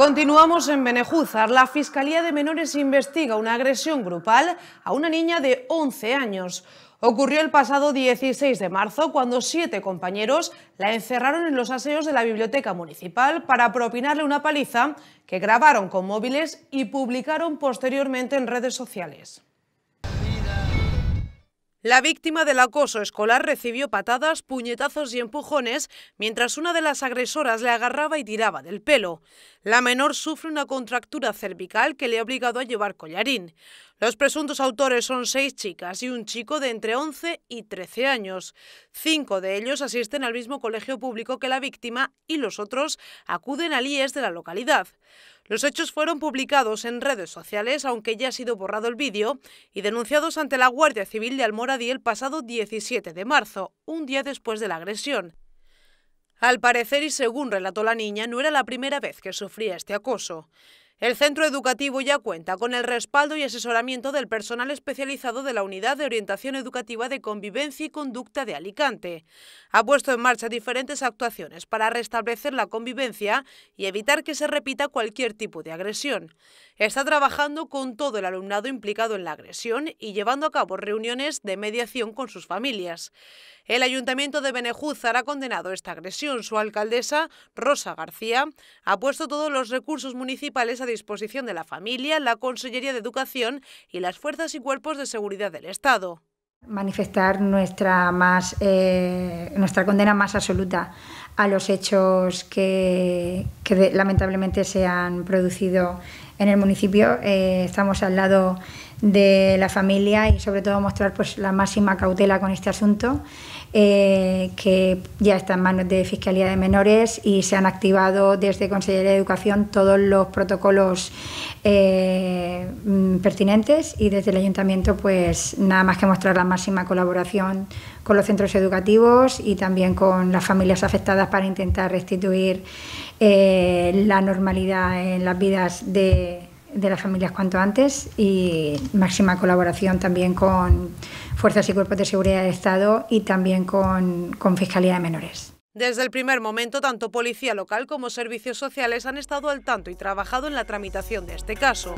Continuamos en Benejúzar. La Fiscalía de Menores investiga una agresión grupal a una niña de 11 años. Ocurrió el pasado 16 de marzo cuando siete compañeros la encerraron en los aseos de la biblioteca municipal para propinarle una paliza que grabaron con móviles y publicaron posteriormente en redes sociales. La víctima del acoso escolar recibió patadas, puñetazos y empujones mientras una de las agresoras le agarraba y tiraba del pelo. La menor sufre una contractura cervical que le ha obligado a llevar collarín. Los presuntos autores son seis chicas y un chico de entre 11 y 13 años. Cinco de ellos asisten al mismo colegio público que la víctima y los otros acuden al IES de la localidad. Los hechos fueron publicados en redes sociales, aunque ya ha sido borrado el vídeo, y denunciados ante la Guardia Civil de Almoradí el pasado 17 de marzo, un día después de la agresión. Al parecer y según relató la niña, no era la primera vez que sufría este acoso. El centro educativo ya cuenta con el respaldo y asesoramiento del personal especializado de la Unidad de Orientación Educativa de Convivencia y Conducta de Alicante. Ha puesto en marcha diferentes actuaciones para restablecer la convivencia y evitar que se repita cualquier tipo de agresión. Está trabajando con todo el alumnado implicado en la agresión y llevando a cabo reuniones de mediación con sus familias. El Ayuntamiento de Benejúzar ha condenado esta agresión. Su alcaldesa, Rosa García, ha puesto todos los recursos municipales a disposición de la familia, la Consellería de Educación y las fuerzas y cuerpos de seguridad del Estado manifestar nuestra, más, eh, nuestra condena más absoluta a los hechos que, lamentablemente se han producido en el municipio. Eh, estamos al lado de la familia y sobre todo mostrar pues, la máxima cautela con este asunto, eh, que ya está en manos de Fiscalía de Menores y se han activado desde Consejería de Educación todos los protocolos eh, mm, pertinentes y desde el Ayuntamiento pues nada más que mostrar la máxima colaboración con los centros educativos y también con las familias afectadas para intentar restituir eh, la normalidad en las vidas de, las familias cuanto antes y máxima colaboración también con fuerzas y cuerpos de seguridad del Estado y también con, con Fiscalía de Menores. Desde el primer momento, tanto Policía Local como Servicios Sociales han estado al tanto y trabajado en la tramitación de este caso.